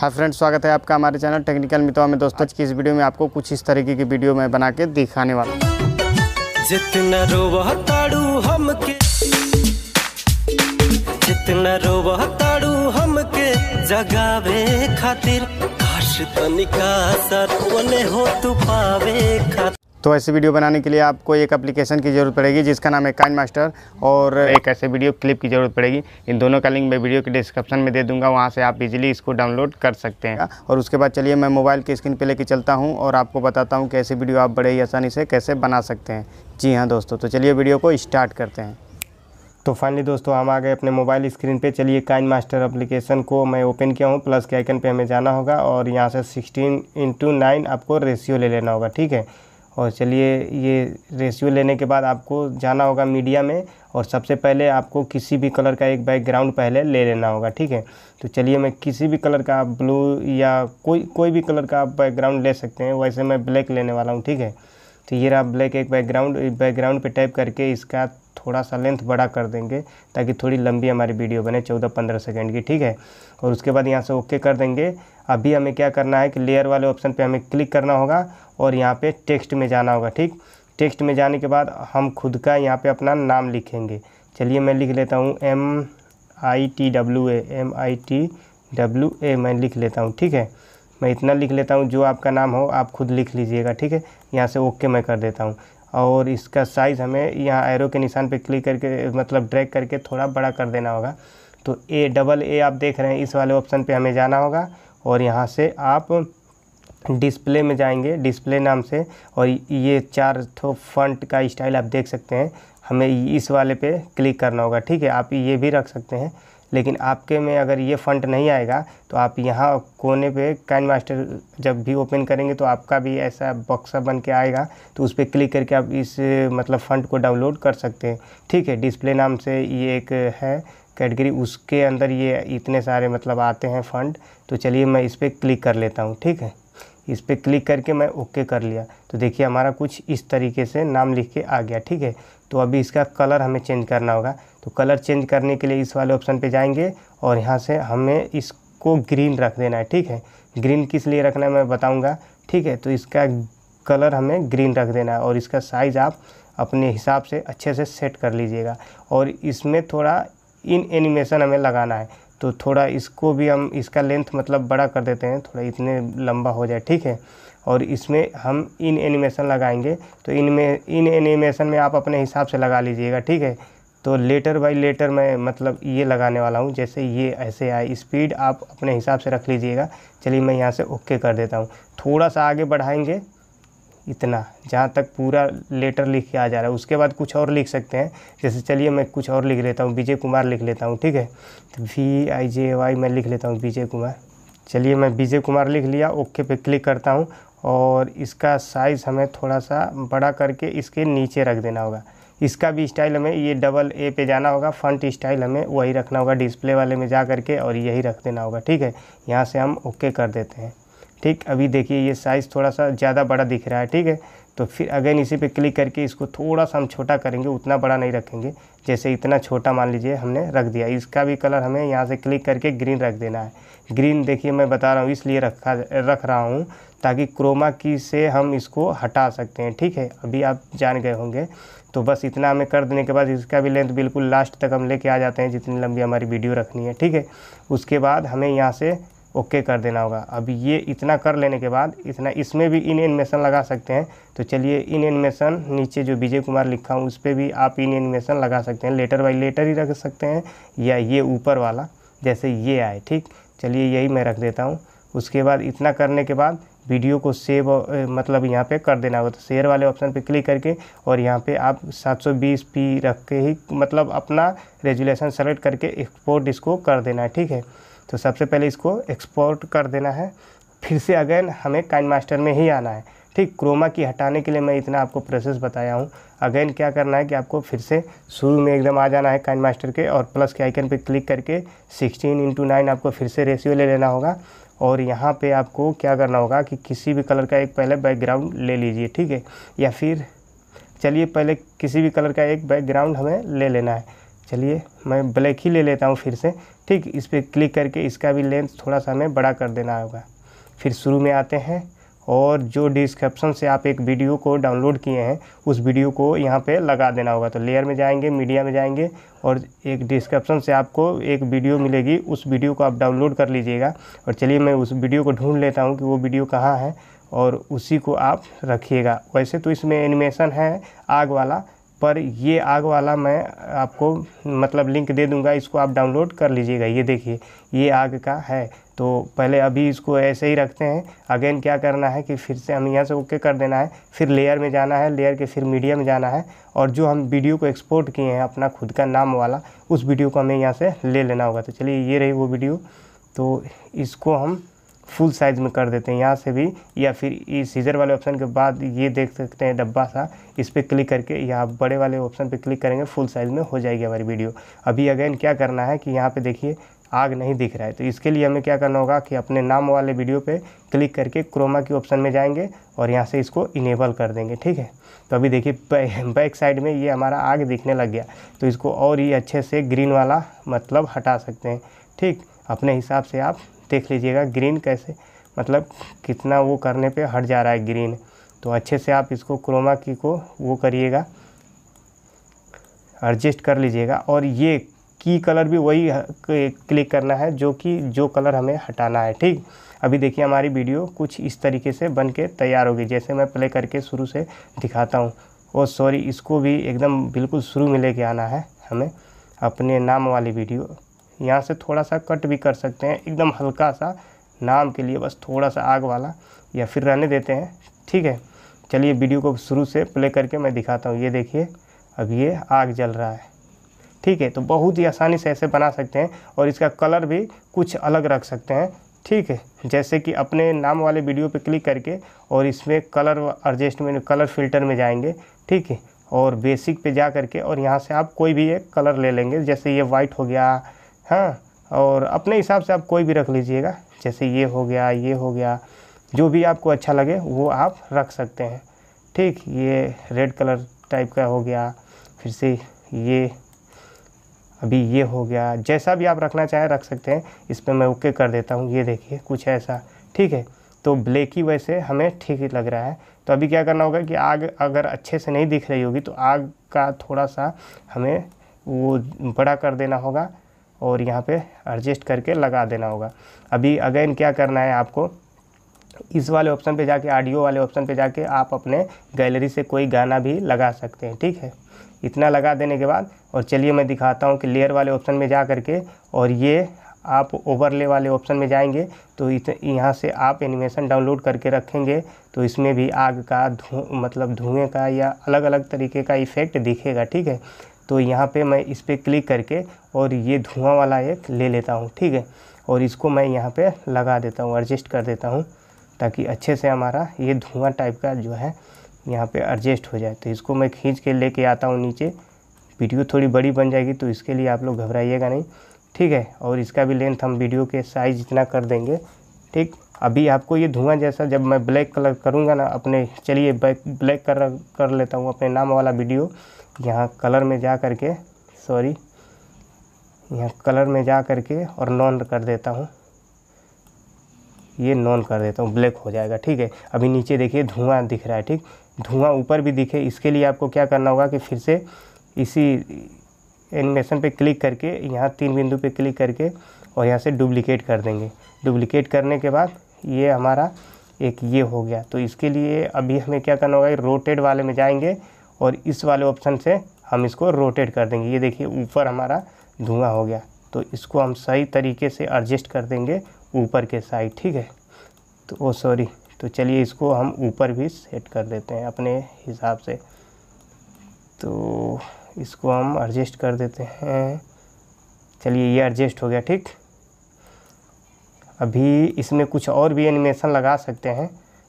Hi friends स्वागत है आपका हमारे चैनल टेक्निकल मितवा में दोस्तों आज की इस वीडियो में आपको कुछ इस तरीके की वीडियो में बना के दिखाने वाला जितना रोवा ताड़ू हम के जितना रोवा ताड़ू हम के जगावे खातिर काश तनिका सर हो तू पावे खातिर तो ऐसे वीडियो बनाने के लिए आपको एक एप्लीकेशन की ज़रूरत पड़ेगी जिसका नाम है काइन मास्टर और एक ऐसे वीडियो क्लिप की ज़रूरत पड़ेगी इन दोनों का लिंक मैं वीडियो के डिस्क्रिप्शन में दे दूंगा वहाँ से आप इजीली इसको डाउनलोड कर सकते हैं और उसके बाद चलिए मैं मोबाइल की स्क्रीन पर लेके चलता हूँ और आपको बताता हूँ कि ऐसी वीडियो आप बड़े ही आसानी से कैसे बना सकते हैं जी हाँ दोस्तों तो चलिए वीडियो को स्टार्ट करते हैं तो फाइनली दोस्तों हम आ गए अपने मोबाइल स्क्रीन पे चलिए काइन मास्टर अप्लीकेशन को मैं ओपन किया हूँ प्लस के आइकन पे हमें जाना होगा और यहाँ से 16 इंटू नाइन आपको रेशियो ले लेना होगा ठीक है और चलिए ये रेशियो लेने के बाद आपको जाना होगा मीडिया में और सबसे पहले आपको किसी भी कलर का एक बैकग्राउंड पहले ले लेना होगा ठीक है तो चलिए मैं किसी भी कलर का आप ब्लू या कोई कोई भी कलर का आप बैकग्राउंड ले सकते हैं वैसे मैं ब्लैक लेने वाला हूँ ठीक है तो ये रहा ब्लैक एक बैकग्राउंड बैकग्राउंड पे टाइप करके इसका थोड़ा सा लेंथ बड़ा कर देंगे ताकि थोड़ी लंबी हमारी वीडियो बने चौदह पंद्रह सेकेंड की ठीक है और उसके बाद यहाँ से ओके कर देंगे अभी हमें क्या करना है कि लेयर वाले ऑप्शन पर हमें क्लिक करना होगा और यहाँ पर टेक्स्ट में जाना होगा ठीक टेक्स्ट में जाने के बाद हम खुद का यहाँ पर अपना नाम लिखेंगे चलिए मैं लिख लेता हूँ M I T W A M I T W A मैं लिख लेता हूँ ठीक है मैं इतना लिख लेता हूँ जो आपका नाम हो आप खुद लिख लीजिएगा ठीक है यहाँ से ओके मैं कर देता हूँ और इसका साइज़ हमें यहाँ एरो के निशान पे क्लिक करके मतलब ड्रैग करके थोड़ा बड़ा कर देना होगा तो ए डबल ए आप देख रहे हैं इस वाले ऑप्शन पे हमें जाना होगा और यहाँ से आप डिस्प्ले में जाएंगे डिस्प्ले नाम से और ये चार थो फ्रंट का स्टाइल आप देख सकते हैं हमें इस वाले पे क्लिक करना होगा ठीक है आप ये भी रख सकते हैं लेकिन आपके में अगर ये फ़ंट नहीं आएगा तो आप यहाँ कोने पे कैन मास्टर जब भी ओपन करेंगे तो आपका भी ऐसा बक्सा बन के आएगा तो उस पर क्लिक करके आप इस मतलब फ़ंट को डाउनलोड कर सकते हैं ठीक है डिस्प्ले नाम से ये एक है कैटेगरी उसके अंदर ये इतने सारे मतलब आते हैं फ़ंड तो चलिए मैं इस पर क्लिक कर लेता हूँ ठीक है इस पर क्लिक करके मैं ओके कर लिया तो देखिए हमारा कुछ इस तरीके से नाम लिख के आ गया ठीक है तो अभी इसका कलर हमें चेंज करना होगा तो कलर चेंज करने के लिए इस वाले ऑप्शन पे जाएंगे और यहाँ से हमें इसको ग्रीन रख देना है ठीक है ग्रीन किस लिए रखना है मैं बताऊँगा ठीक है तो इसका कलर हमें ग्रीन रख देना है और इसका साइज़ आप अपने हिसाब से अच्छे से सेट कर लीजिएगा और इसमें थोड़ा इन एनिमेशन हमें लगाना है तो थोड़ा इसको भी हम इसका लेंथ मतलब बड़ा कर देते हैं थोड़ा इतने लंबा हो जाए ठीक है और इसमें हम इन एनिमेशन लगाएंगे तो इनमें इन एनिमेशन में आप अपने हिसाब से लगा लीजिएगा ठीक है तो लेटर बाई लेटर मैं मतलब ये लगाने वाला हूँ जैसे ये ऐसे आए स्पीड आप अपने हिसाब से रख लीजिएगा चलिए मैं यहाँ से ओके कर देता हूँ थोड़ा सा आगे बढ़ाएंगे इतना जहाँ तक पूरा लेटर लिख के आ जा रहा है उसके बाद कुछ और लिख सकते हैं जैसे चलिए मैं कुछ और लिख लेता हूँ विजय कुमार लिख लेता हूँ ठीक है तो वी आई जे वाई मैं लिख लेता हूँ विजय कुमार चलिए मैं विजय कुमार लिख लिया ओके पे क्लिक करता हूँ और इसका साइज़ हमें थोड़ा सा बड़ा करके इसके नीचे रख देना होगा इसका भी स्टाइल हमें ये डबल ए पे जाना होगा फ्रंट स्टाइल हमें वही रखना होगा डिस्प्ले वाले में जा करके और यही रख देना होगा ठीक है यहाँ से हम ओके कर देते हैं ठीक अभी देखिए ये साइज़ थोड़ा सा ज़्यादा बड़ा दिख रहा है ठीक है तो फिर अगेन इसी पे क्लिक करके इसको थोड़ा सा हम छोटा करेंगे उतना बड़ा नहीं रखेंगे जैसे इतना छोटा मान लीजिए हमने रख दिया इसका भी कलर हमें यहाँ से क्लिक करके ग्रीन रख देना है ग्रीन देखिए मैं बता रहा हूँ इसलिए रखा रख रहा हूँ ताकि क्रोमा की से हम इसको हटा सकते हैं ठीक है अभी आप जान गए होंगे तो बस इतना हमें कर देने के बाद इसका भी लेंथ बिल्कुल लास्ट तक हम लेके आ जाते हैं जितनी लंबी हमारी वीडियो रखनी है ठीक है उसके बाद हमें यहाँ से ओके कर देना होगा अब ये इतना कर लेने के बाद इतना इसमें भी इन एनिमेशन लगा सकते हैं तो चलिए इन एनिमेशन नीचे जो विजय कुमार लिखा हूँ उस पर भी आप इन एनिमेशन लगा सकते हैं लेटर बाई लेटर ही रख सकते हैं या ये ऊपर वाला जैसे ये आए ठीक चलिए यही मैं रख देता हूँ उसके बाद इतना करने के बाद वीडियो को सेव मतलब यहाँ पे कर देना होगा तो शेयर वाले ऑप्शन पे क्लिक करके और यहाँ पे आप 720p रख के ही मतलब अपना रेजुलेशन सेलेक्ट करके एक्सपोर्ट इसको कर देना है ठीक है तो सबसे पहले इसको एक्सपोर्ट कर देना है फिर से अगेन हमें काइन मास्टर में ही आना है ठीक क्रोमा की हटाने के लिए मैं इतना आपको प्रोसेस बताया हूँ अगेन क्या करना है कि आपको फिर से शुरू में एकदम आ जाना है काइन मास्टर के और प्लस के आइकन पे क्लिक करके 16 इंटू नाइन आपको फिर से रेशियो ले लेना होगा और यहाँ पे आपको क्या करना होगा कि किसी भी कलर का एक पहले बैकग्राउंड ले लीजिए ठीक है या फिर चलिए पहले किसी भी कलर का एक बैकग्राउंड हमें ले लेना है चलिए मैं ब्लैक ही ले लेता हूँ फिर से ठीक इस पर क्लिक करके इसका भी लेंथ थोड़ा सा हमें बड़ा कर देना होगा फिर शुरू में आते हैं और जो डिस्क्रिप्शन से आप एक वीडियो को डाउनलोड किए हैं उस वीडियो को यहाँ पे लगा देना होगा तो लेयर में जाएंगे मीडिया में जाएंगे और एक डिस्क्रिप्शन से आपको एक वीडियो मिलेगी उस वीडियो को आप डाउनलोड कर लीजिएगा और चलिए मैं उस वीडियो को ढूंढ लेता हूँ कि वो वीडियो कहाँ है और उसी को आप रखिएगा वैसे तो इसमें एनिमेशन है आग वाला पर ये आग वाला मैं आपको मतलब लिंक दे दूंगा इसको आप डाउनलोड कर लीजिएगा ये देखिए ये आग का है तो पहले अभी इसको ऐसे ही रखते हैं अगेन क्या करना है कि फिर से हम यहाँ से ओके कर देना है फिर लेयर में जाना है लेयर के फिर मीडिया में जाना है और जो हम वीडियो को एक्सपोर्ट किए हैं अपना खुद का नाम वाला उस वीडियो को हमें यहाँ से ले लेना होगा तो चलिए ये रही वो वीडियो तो इसको हम फुल साइज़ में कर देते हैं यहाँ से भी या फिर इस सीजर वाले ऑप्शन के बाद ये देख सकते हैं डब्बा सा इस पर क्लिक करके या बड़े वाले ऑप्शन पर क्लिक करेंगे फुल साइज़ में हो जाएगी हमारी वीडियो अभी अगेन क्या करना है कि यहाँ पर देखिए आग नहीं दिख रहा है तो इसके लिए हमें क्या करना होगा कि अपने नाम वाले वीडियो पर क्लिक करके क्रोमा के ऑप्शन में जाएंगे और यहाँ से इसको इनेबल कर देंगे ठीक है तो अभी देखिए बैक साइड में ये हमारा आग दिखने लग गया तो इसको और ही अच्छे से ग्रीन वाला मतलब हटा सकते हैं ठीक अपने हिसाब से आप देख लीजिएगा ग्रीन कैसे मतलब कितना वो करने पे हट जा रहा है ग्रीन तो अच्छे से आप इसको क्रोमा की को वो करिएगा एडजस्ट कर लीजिएगा और ये की कलर भी वही क्लिक करना है जो कि जो कलर हमें हटाना है ठीक अभी देखिए हमारी वीडियो कुछ इस तरीके से बन के तैयार होगी जैसे मैं प्ले करके शुरू से दिखाता हूँ और सॉरी इसको भी एकदम बिल्कुल शुरू में लेके आना है हमें अपने नाम वाली वीडियो यहाँ से थोड़ा सा कट भी कर सकते हैं एकदम हल्का सा नाम के लिए बस थोड़ा सा आग वाला या फिर रहने देते हैं ठीक है चलिए वीडियो को शुरू से प्ले करके मैं दिखाता हूँ ये देखिए अब ये आग जल रहा है ठीक है तो बहुत ही आसानी से ऐसे बना सकते हैं और इसका कलर भी कुछ अलग रख सकते हैं ठीक है जैसे कि अपने नाम वाले वीडियो पर क्लिक करके और इसमें कलर एडजस्टमेंट कलर फिल्टर में जाएंगे ठीक है और बेसिक पे जा करके और यहाँ से आप कोई भी एक कलर ले लेंगे जैसे ये वाइट हो गया हाँ और अपने हिसाब से आप कोई भी रख लीजिएगा जैसे ये हो गया ये हो गया जो भी आपको अच्छा लगे वो आप रख सकते हैं ठीक ये रेड कलर टाइप का हो गया फिर से ये अभी ये हो गया जैसा भी आप रखना चाहें रख सकते हैं इस पर मैं ओके कर देता हूँ ये देखिए कुछ ऐसा ठीक है तो ब्लैक ही वैसे हमें ठीक लग रहा है तो अभी क्या करना होगा कि आग अगर अच्छे से नहीं दिख रही होगी तो आग का थोड़ा सा हमें वो बड़ा कर देना होगा और यहाँ पे एडजस्ट करके लगा देना होगा अभी अगेन क्या करना है आपको इस वाले ऑप्शन पे जाके ऑडियो वाले ऑप्शन पे जाके आप अपने गैलरी से कोई गाना भी लगा सकते हैं ठीक है इतना लगा देने के बाद और चलिए मैं दिखाता हूँ कि लेयर वाले ऑप्शन में जा करके और ये आप ओवरले वाले ऑप्शन में जाएंगे तो यहाँ से आप एनिमेशन डाउनलोड करके रखेंगे तो इसमें भी आग का धु मतलब धुएँ का या अलग अलग तरीके का इफ़ेक्ट दिखेगा ठीक है तो यहाँ पे मैं इस पर क्लिक करके और ये धुआं वाला एक ले लेता हूँ ठीक है और इसको मैं यहाँ पे लगा देता हूँ एडजस्ट कर देता हूँ ताकि अच्छे से हमारा ये धुआं टाइप का जो है यहाँ पे एडजस्ट हो जाए तो इसको मैं खींच के लेके आता हूँ नीचे वीडियो थोड़ी बड़ी बन जाएगी तो इसके लिए आप लोग घबराइएगा नहीं ठीक है और इसका भी लेंथ हम वीडियो के साइज़ इतना कर देंगे ठीक अभी आपको ये धुआं जैसा जब मैं ब्लैक कलर करूँगा ना अपने चलिए ब्लैक कर कर लेता हूँ अपने नाम वाला वीडियो यहाँ कलर में जा कर के सॉरी यहाँ कलर में जा कर के और नॉन कर देता हूँ ये नॉन कर देता हूँ ब्लैक हो जाएगा ठीक है अभी नीचे देखिए धुआँ दिख रहा है ठीक धुआँ ऊपर भी दिखे इसके लिए आपको क्या करना होगा कि फिर से इसी एनिमेशन पे क्लिक करके यहाँ तीन बिंदु पे क्लिक करके और यहाँ से डुप्लिकेट कर देंगे डुप्लिकेट करने के बाद ये हमारा एक ये हो गया तो इसके लिए अभी हमें क्या करना होगा रोटेड वाले में जाएंगे और इस वाले ऑप्शन से हम इसको रोटेट कर देंगे ये देखिए ऊपर हमारा धुआँ हो गया तो इसको हम सही तरीके से एडजस्ट कर देंगे ऊपर के साइड ठीक है तो ओ सॉरी तो चलिए इसको हम ऊपर भी सेट कर देते हैं अपने हिसाब से तो इसको हम एडजस्ट कर देते हैं चलिए ये एडजस्ट हो गया ठीक अभी इसमें कुछ और भी एनिमेशन लगा सकते हैं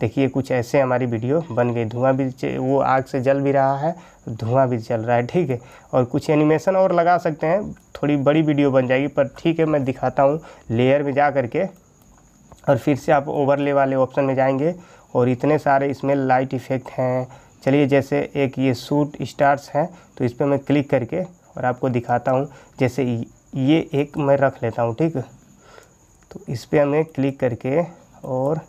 देखिए कुछ ऐसे हमारी वीडियो बन गई धुआं भी वो आग से जल भी रहा है धुआं भी जल रहा है ठीक है और कुछ एनिमेशन और लगा सकते हैं थोड़ी बड़ी वीडियो बन जाएगी पर ठीक है मैं दिखाता हूँ लेयर में जा करके और फिर से आप ओवरले वाले ऑप्शन में जाएंगे और इतने सारे इसमें लाइट इफ़ेक्ट हैं चलिए जैसे एक ये सूट स्टार्स हैं तो इस पर मैं क्लिक करके और आपको दिखाता हूँ जैसे ये एक मैं रख लेता हूँ ठीक तो इस पर हमें क्लिक करके और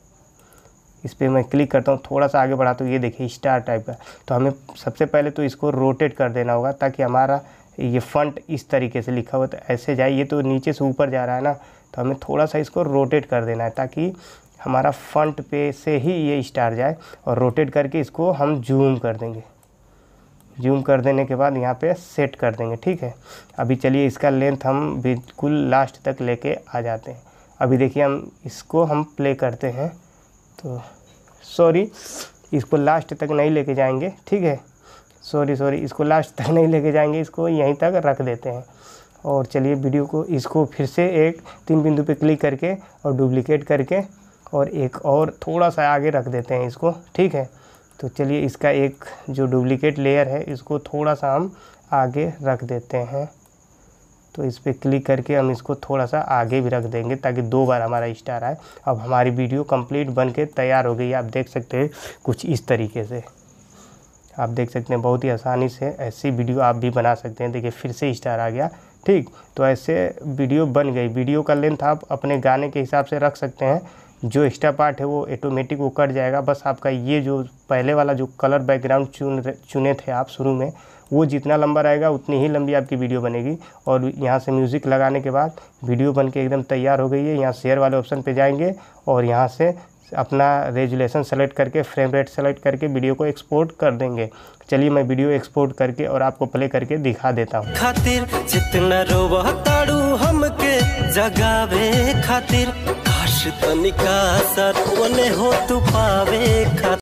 इस पर मैं क्लिक करता हूँ थोड़ा सा आगे बढ़ा तो ये देखिए स्टार टाइप का तो हमें सबसे पहले तो इसको रोटेट कर देना होगा ताकि हमारा ये फंट इस तरीके से लिखा हुआ तो ऐसे जाए ये तो नीचे से ऊपर जा रहा है ना तो हमें थोड़ा सा इसको रोटेट कर देना है ताकि हमारा फ्रंट पे से ही ये स्टार जाए और रोटेट करके इसको हम जूम कर देंगे जूम कर देने के बाद यहाँ पे सेट कर देंगे ठीक है अभी चलिए इसका लेंथ हम बिल्कुल लास्ट तक लेके आ जाते हैं अभी देखिए हम इसको हम प्ले करते हैं तो सॉरी इसको लास्ट तक नहीं लेके जाएंगे ठीक है सॉरी सॉरी इसको लास्ट तक नहीं लेके जाएंगे इसको यहीं तक रख देते हैं और चलिए वीडियो को इसको फिर से एक तीन बिंदु पे क्लिक करके और डुप्लीकेट करके और एक और थोड़ा सा आगे रख देते हैं इसको ठीक है तो चलिए इसका एक जो डुप्लीकेट लेयर है इसको थोड़ा सा हम आगे रख देते हैं तो इस पर क्लिक करके हम हाँ। इसको थोड़ा सा आगे भी रख देंगे ताकि दो बार हमारा स्टार आए अब हमारी वीडियो कंप्लीट बन के तैयार हो गई आप देख सकते हैं कुछ इस तरीके से आप देख सकते हैं बहुत ही आसानी से ऐसी वीडियो आप भी बना सकते हैं देखिए फिर से स्टार आ गया ठीक तो ऐसे वीडियो बन गई वीडियो का लेंथ आप अपने गाने के हिसाब से रख सकते हैं जो एक्स्ट्रा पार्ट है वो ऑटोमेटिक वो कट जाएगा बस आपका ये जो पहले वाला जो कलर बैकग्राउंड चुन चुने थे आप शुरू में वो जितना लंबा रहेगा उतनी ही लंबी आपकी वीडियो बनेगी और यहाँ से म्यूज़िक लगाने के बाद वीडियो बन के एकदम तैयार हो गई है यहाँ शेयर वाले ऑप्शन पे जाएंगे और यहाँ से अपना रेजुलेशन सेलेक्ट करके फ्रेम रेट सेलेक्ट करके वीडियो को एक्सपोर्ट कर देंगे चलिए मैं वीडियो एक्सपोर्ट करके और आपको प्ले करके दिखा देता हूँ खातिर जितना रोवा ताड़ू हमके जगावे खातिर काश हो तू पावे खातिर